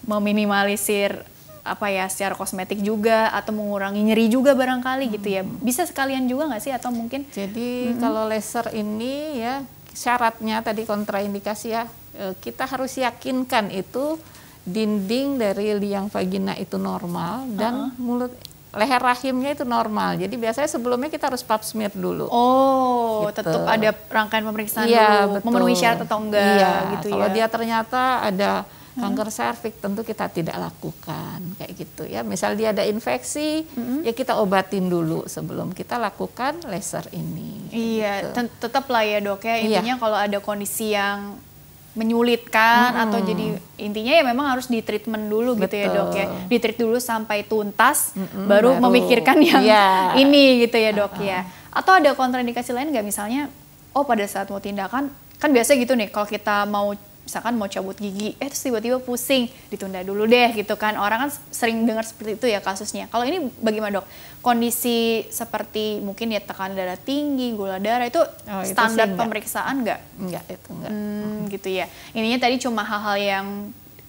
meminimalisir apa ya secara kosmetik juga atau mengurangi nyeri juga barangkali hmm. gitu ya bisa sekalian juga nggak sih atau mungkin jadi hmm. kalau laser ini ya syaratnya tadi kontraindikasi ya e, kita harus yakinkan itu dinding dari liang vagina itu normal dan uh -huh. mulut leher rahimnya itu normal. Jadi biasanya sebelumnya kita harus pap smear dulu. Oh, gitu. tetap ada rangkaian pemeriksaan iya, dulu, betul. memenuhi syarat atau enggak iya, gitu kalau ya. Kalau dia ternyata ada kanker serviks tentu kita tidak lakukan kayak gitu ya. Misal dia ada infeksi, mm-hmm. ya kita obatin dulu sebelum kita lakukan laser ini. Iya, gitu. tetap lah ya dok ya. Iya. Intinya iya. kalau ada kondisi yang menyulitkan hmm. atau jadi intinya ya memang harus di treatment dulu Betul. gitu ya dok ya di treat dulu sampai tuntas baru, baru memikirkan yang yeah. ini gitu ya dok uh huh ya uh-uh. atau ada kontraindikasi lain nggak misalnya oh pada saat mau tindakan kan biasa gitu nih kalau kita mau misalkan mau cabut gigi, eh terus tiba-tiba pusing, ditunda dulu deh gitu kan. Orang kan sering dengar seperti itu ya kasusnya. Kalau ini bagaimana dok? Kondisi seperti mungkin ya tekanan darah tinggi, gula darah itu oh, standar pemeriksaan nggak? Nggak, itu enggak. Hmm, hmm. gitu ya. Ininya tadi cuma hal-hal yang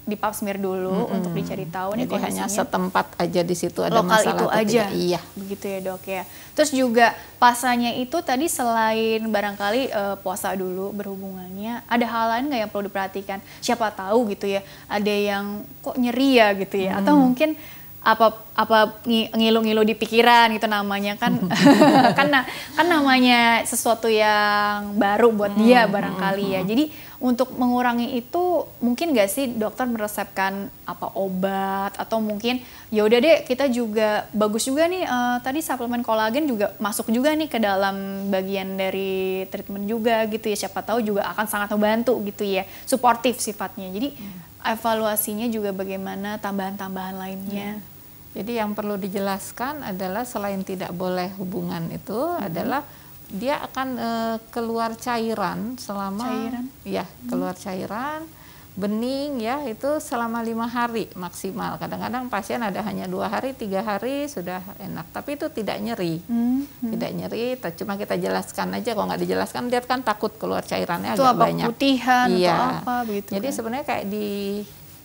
di papsmir dulu hmm. untuk dicari tahu nih Jadi hanya setempat aja di situ ada lokal masalah itu aja. Tidak. Iya. Begitu ya, Dok ya. Terus juga pasanya itu tadi selain barangkali uh, puasa dulu berhubungannya, ada hal lain nggak yang perlu diperhatikan? Siapa tahu gitu ya, ada yang kok nyeri ya gitu ya hmm. atau mungkin apa apa ngilu-ngilu di pikiran gitu namanya kan hmm. [laughs] kan kan namanya sesuatu yang baru buat hmm, dia hmm. barangkali hmm, ya hmm. jadi untuk mengurangi itu mungkin gak sih dokter meresepkan apa obat atau mungkin ya udah deh kita juga bagus juga nih uh, tadi suplemen kolagen juga masuk juga nih ke dalam bagian dari treatment juga gitu ya siapa tahu juga akan sangat membantu gitu ya suportif sifatnya jadi hmm. evaluasinya juga bagaimana tambahan-tambahan lainnya ya. Jadi yang perlu dijelaskan adalah selain tidak boleh hubungan itu hmm. adalah dia akan e, keluar cairan selama cairan. ya mhm. keluar hmm. cairan bening ya itu selama lima hari maksimal kadang-kadang pasien ada hanya dua hari tiga hari sudah enak tapi itu tidak nyeri hmm, tidak nyeri cuma kita jelaskan aja kalau nggak dijelaskan dia kan takut keluar cairannya itu agak apa, banyak putihan iya. atau apa gitu jadi kan? sebenarnya kayak di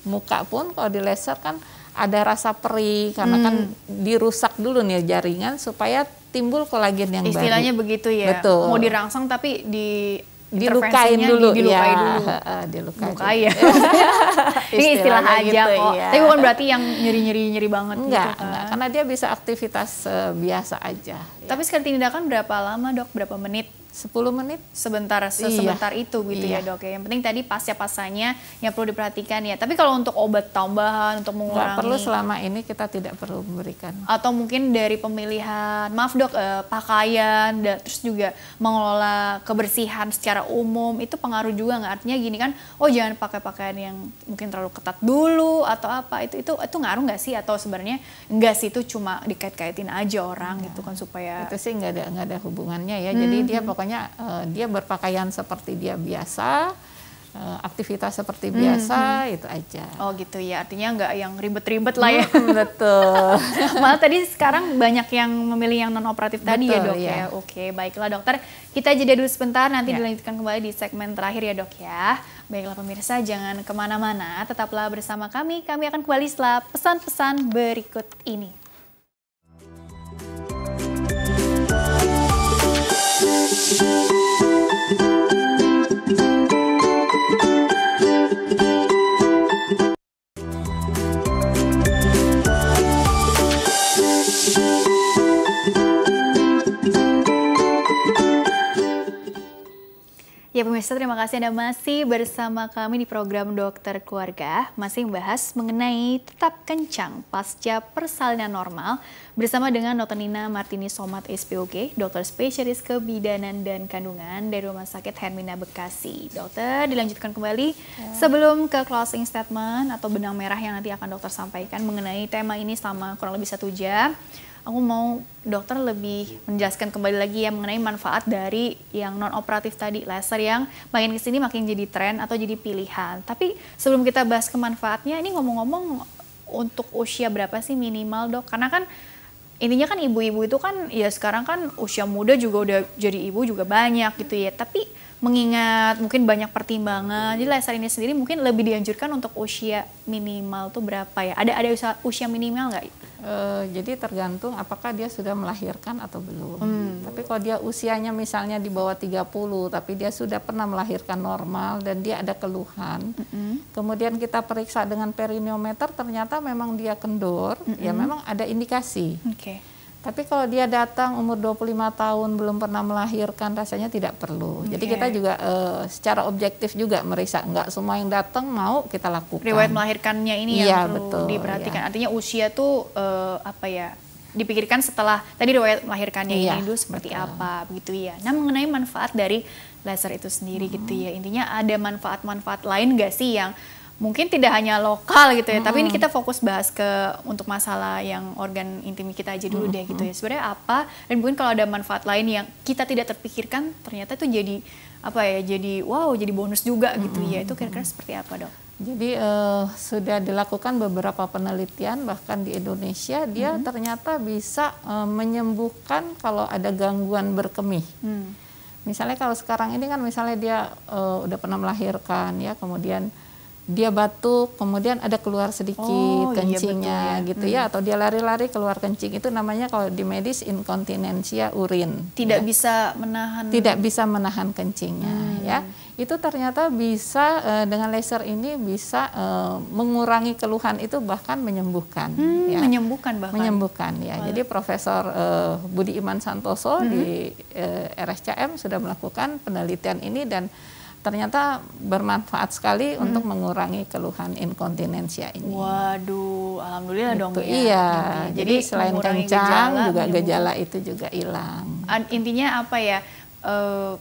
muka pun kalau di laser kan ada rasa perih karena kan hmm. kan dirusak dulu nih jaringan supaya timbul kolagen yang Istilahnya baru. begitu ya. Betul. Mau dirangsang tapi di dilukain dulu dilukai ya, dulu. Uh, [laughs] dilukai. Lukai ya. [laughs] Ini istilah gitu, aja gitu, kok. Ya. Tapi bukan berarti yang nyeri-nyeri nyeri banget gitu enggak, gitu kan. Enggak, karena dia bisa aktivitas uh, biasa aja. Tapi ya. sekali tindakan berapa lama, Dok? Berapa menit? 10 menit sebentar sebentar iya. itu gitu ya, iya. ya dok Yang penting tadi pasnya pasanya yang perlu diperhatikan ya. Tapi kalau untuk obat tambahan untuk mengurangi Nggak perlu selama ini kita tidak perlu memberikan. Atau mungkin dari pemilihan maaf dok eh, pakaian dan terus juga mengelola kebersihan secara umum itu pengaruh juga nggak artinya gini kan oh jangan pakai pakaian yang mungkin terlalu ketat dulu atau apa itu itu itu ngaruh nggak sih atau sebenarnya enggak sih itu cuma dikait-kaitin aja orang ya. gitu kan supaya itu sih nggak ada nggak ada hubungannya ya. Hmm. Jadi dia hmm. pokoknya pokoknya uh, dia berpakaian seperti dia biasa eh, aktivitas seperti hmm, biasa hmm, itu aja. Oh gitu ya, artinya nggak yang ribet-ribet lah ya. Hmm, betul. [laughs] Malah tadi sekarang banyak yang memilih yang non operatif tadi ya dok ya. ya. Oke, baiklah dokter. Kita jeda dulu sebentar, nanti ya. dilanjutkan kembali di segmen terakhir ya dok ya. Baiklah pemirsa, jangan kemana-mana, tetaplah bersama kami. Kami akan kembali setelah pesan-pesan berikut ini. Thank you. Pemirsa terima kasih Anda masih bersama kami di program Dokter Keluarga. Masih membahas mengenai tetap kencang pasca persalinan normal bersama dengan Dr. Nina Martini Somat SPOG, dokter spesialis kebidanan dan kandungan dari Rumah Sakit Hermina Bekasi. Dokter, dilanjutkan kembali ya. sebelum ke closing statement atau benang merah yang nanti akan dokter sampaikan mengenai tema ini selama kurang lebih satu jam aku mau dokter lebih menjelaskan kembali lagi ya mengenai manfaat dari yang non operatif tadi laser yang makin kesini makin jadi tren atau jadi pilihan. Tapi sebelum kita bahas ke manfaatnya, ini ngomong-ngomong untuk usia berapa sih minimal dok? Karena kan intinya kan ibu-ibu itu kan ya sekarang kan usia muda juga udah jadi ibu juga banyak gitu ya. Tapi mengingat mungkin banyak pertimbangan. Jadi laser ini sendiri mungkin lebih dianjurkan untuk usia minimal tuh berapa ya? Ada ada usia, usia minimal nggak? E, jadi tergantung apakah dia sudah melahirkan atau belum. Hmm. Tapi kalau dia usianya misalnya di bawah 30 tapi dia sudah pernah melahirkan normal dan dia ada keluhan. Mm -hmm. Kemudian kita periksa dengan perineometer ternyata memang dia kendur, mm -hmm. ya memang ada indikasi. Okay tapi kalau dia datang umur 25 tahun belum pernah melahirkan rasanya tidak perlu. Okay. Jadi iya. kita juga uh, secara objektif juga meriksa nggak semua yang datang mau kita lakukan. Riwayat melahirkannya ini ya, yang iya, perlu betul, diperhatikan. Ya. Artinya usia tuh uh, apa ya? dipikirkan setelah tadi riwayat melahirkannya iya, ini dulu seperti betul. apa begitu ya. Nah, mengenai manfaat dari laser itu sendiri gitu hmm. gitu ya. Intinya ada manfaat-manfaat lain gak sih yang mungkin tidak hanya lokal gitu ya, mm -hmm. tapi ini kita fokus bahas ke untuk masalah yang organ intim kita aja dulu mm -hmm. deh gitu ya. Sebenarnya apa dan mungkin kalau ada manfaat lain yang kita tidak terpikirkan ternyata itu jadi apa ya? Jadi wow, jadi bonus juga gitu mm -hmm. ya. Itu kira-kira seperti apa, Dok? Jadi uh, sudah dilakukan beberapa penelitian bahkan di Indonesia dia mm -hmm. ternyata bisa uh, menyembuhkan kalau ada gangguan berkemih. Mm. Misalnya kalau sekarang ini kan misalnya dia uh, udah pernah melahirkan ya, kemudian dia batuk, kemudian ada keluar sedikit oh, iya, kencingnya iya betul, ya. gitu hmm. ya atau dia lari-lari keluar kencing itu namanya kalau di medis inkontinensia urin. Tidak ya. bisa menahan Tidak bisa menahan kencingnya hmm. ya. Itu ternyata bisa eh, dengan laser ini bisa eh, mengurangi keluhan itu bahkan menyembuhkan hmm, ya. menyembuhkan bahkan. Menyembuhkan ya. Jadi Profesor eh, Budi Iman Santoso hmm. di RSCM sudah melakukan penelitian ini dan ternyata bermanfaat sekali hmm. untuk mengurangi keluhan inkontinensia ini. Waduh, alhamdulillah gitu, dong ya. Iya, jadi, jadi selain kencang gejala, juga menyembuh. gejala itu juga hilang. Intinya apa ya? Eh,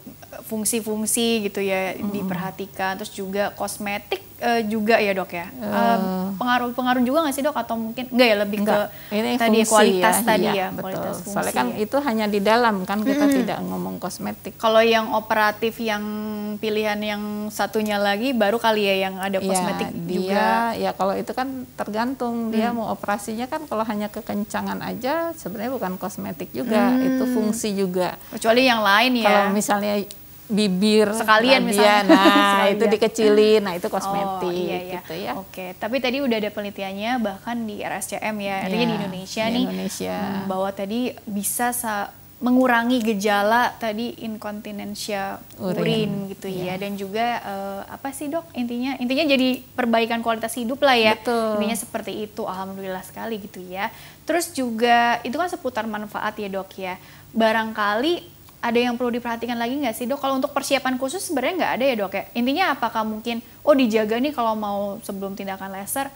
fungsi-fungsi gitu ya mm diperhatikan terus juga kosmetik uh, juga ya dok ya eh. Eh, pengaruh-pengaruh juga nggak sih dok atau mungkin nggak ya lebih enggak. ke ini tadi fungsi ya. kualitas ya, tadi iya, ya betul. kualitas fungsi soalnya kan ya. itu hanya di dalam kan kita hmm. tidak ngomong kosmetik kalau yang operatif yang pilihan yang satunya lagi baru kali ya yang ada iya, kosmetik ya, dia, juga ya kalau itu kan tergantung hmm. dia mm. mau operasinya kan kalau hanya kekencangan aja sebenarnya bukan kosmetik juga hmm. itu fungsi juga kecuali yang lain ya kalau misalnya bibir sekalian misalnya. Nah, [laughs] sekalian. itu dikecilin. Nah, itu oh, kosmetik oh, iya, iya. gitu ya. Oke, tapi tadi udah ada penelitiannya bahkan di RSCM ya, artinya di iya, Indonesia di nih. Indonesia. Bahwa tadi bisa mengurangi gejala tadi incontinensia urin, urin gitu yeah. ya iya. dan juga uh, apa sih dok intinya intinya jadi perbaikan kualitas hidup lah ya Betul. intinya seperti itu alhamdulillah sekali gitu ya terus juga itu kan seputar manfaat ya dok ya barangkali ada yang perlu diperhatikan lagi nggak sih dok? Kalau untuk persiapan khusus sebenarnya nggak ada ya dok ya? Intinya apakah mungkin, oh dijaga nih kalau mau sebelum tindakan laser,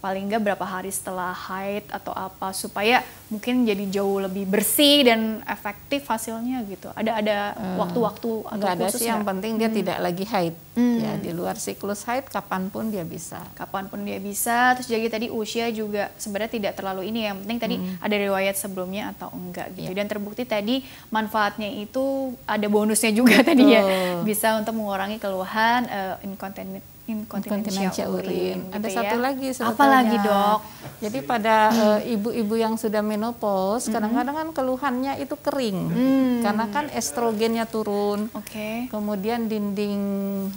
paling nggak berapa hari setelah haid atau apa supaya mungkin jadi jauh lebih bersih dan efektif hasilnya gitu ada ada hmm. waktu-waktu hmm. atau khusus sih yang penting dia hmm. tidak lagi haid hmm. ya di luar siklus haid kapanpun dia bisa kapanpun dia bisa terus jadi tadi usia juga sebenarnya tidak terlalu ini ya. yang penting tadi hmm. ada riwayat sebelumnya atau enggak gitu ya. dan terbukti tadi manfaatnya itu ada bonusnya juga [laughs] tadi ya bisa untuk mengurangi keluhan uh, eh, incontinence inkontinensia urin. urin. Ada gitu satu ya. lagi sebetulnya. lagi dok? Jadi pada hmm. Eh, ibu-ibu hmm. yang sudah menopause, hmm. kadang-kadang kan keluhannya itu kering, hmm. karena kan estrogennya turun. Oke. Okay. Kemudian dinding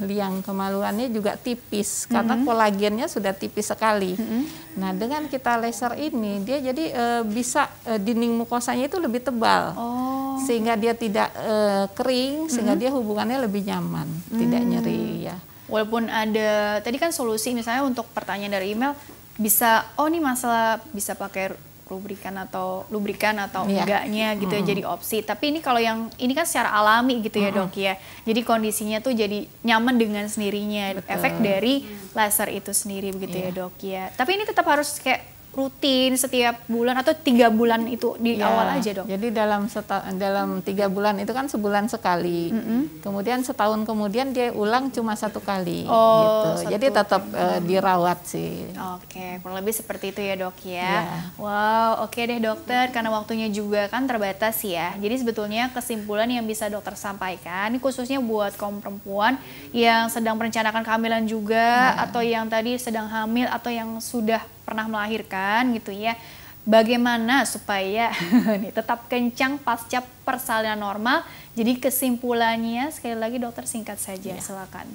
liang kemaluannya juga tipis, karena hmm. kolagennya sudah tipis sekali. Hmm. Nah dengan kita laser ini, dia jadi uh, bisa uh, dinding mukosanya itu lebih tebal. Oh sehingga dia tidak uh, kering, sehingga -hmm. dia hubungannya lebih nyaman, -hmm. tidak nyeri ya walaupun ada tadi kan solusi misalnya untuk pertanyaan dari email bisa oh nih masalah bisa pakai rubrikan atau lubrikan atau yeah. enggaknya gitu mm ya jadi opsi. Tapi ini kalau yang ini kan secara alami gitu ya mm ya dok ya. Jadi kondisinya tuh jadi nyaman dengan sendirinya Betul. efek dari mm. laser itu sendiri begitu yeah. ya iya. dok ya. Tapi ini tetap harus kayak rutin setiap bulan atau tiga bulan itu di ya, awal aja dong. Jadi dalam seta, dalam tiga bulan itu kan sebulan sekali, mm -hmm. kemudian setahun kemudian dia ulang cuma satu kali. Oh, gitu. Satu. Jadi tetap uh, dirawat sih. Oke, kurang lebih seperti itu ya dok ya. ya. Wow, oke okay deh dokter karena waktunya juga kan terbatas ya. Jadi sebetulnya kesimpulan yang bisa dokter sampaikan, khususnya buat kaum perempuan yang sedang merencanakan kehamilan juga nah. atau yang tadi sedang hamil atau yang sudah pernah melahirkan gitu ya. Bagaimana supaya [laughs] tetap kencang pasca persalinan normal? Jadi kesimpulannya sekali lagi dokter singkat saja, ya. silakan.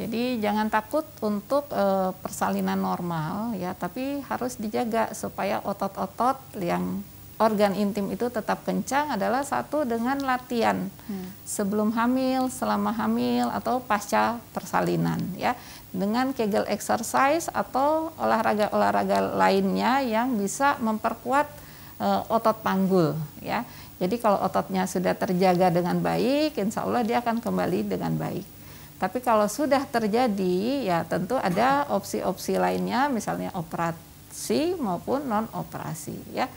Jadi jangan takut untuk e, persalinan normal ya, tapi harus dijaga supaya otot-otot yang organ intim itu tetap kencang adalah satu dengan latihan hmm. sebelum hamil, selama hamil atau pasca persalinan ya dengan Kegel exercise atau olahraga-olahraga lainnya yang bisa memperkuat e, otot panggul ya. Jadi kalau ototnya sudah terjaga dengan baik, insya Allah dia akan kembali dengan baik. Tapi kalau sudah terjadi, ya tentu ada opsi-opsi lainnya, misalnya operasi maupun non operasi ya.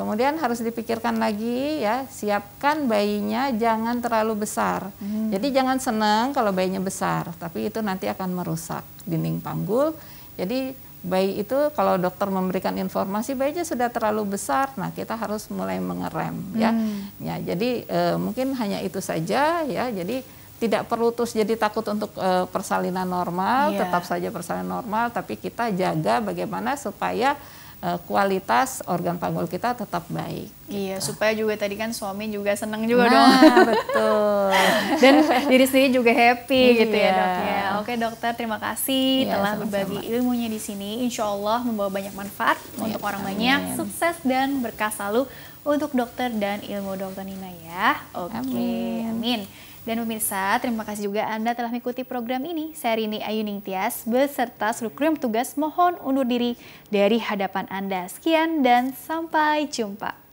Kemudian harus dipikirkan lagi ya, siapkan bayinya jangan terlalu besar. Hmm. Jadi jangan senang kalau bayinya besar, tapi itu nanti akan merusak dinding panggul. Jadi bayi itu kalau dokter memberikan informasi bayinya sudah terlalu besar, nah kita harus mulai mengerem ya. Hmm. Ya, jadi e, mungkin hanya itu saja ya. Jadi tidak perlu terus jadi takut untuk e, persalinan normal, yeah. tetap saja persalinan normal, tapi kita jaga bagaimana supaya Eh, kualitas organ panggul kita tetap baik. Iya, gitu. supaya juga tadi kan suami juga seneng juga nah, dong. [laughs] betul. Dan diri sendiri juga happy iya. gitu ya dok ya. Oke dokter, terima kasih iya, telah sama -sama. berbagi ilmunya di sini. Insya Allah membawa banyak manfaat iya, untuk orang amin. banyak, sukses dan berkah selalu untuk dokter dan ilmu dokter Nina ya. Oke, amin. amin. Dan pemirsa, terima kasih juga Anda telah mengikuti program ini. Saya Rini Ayuning Tias beserta seluruh kru tugas mohon undur diri dari hadapan Anda. Sekian dan sampai jumpa.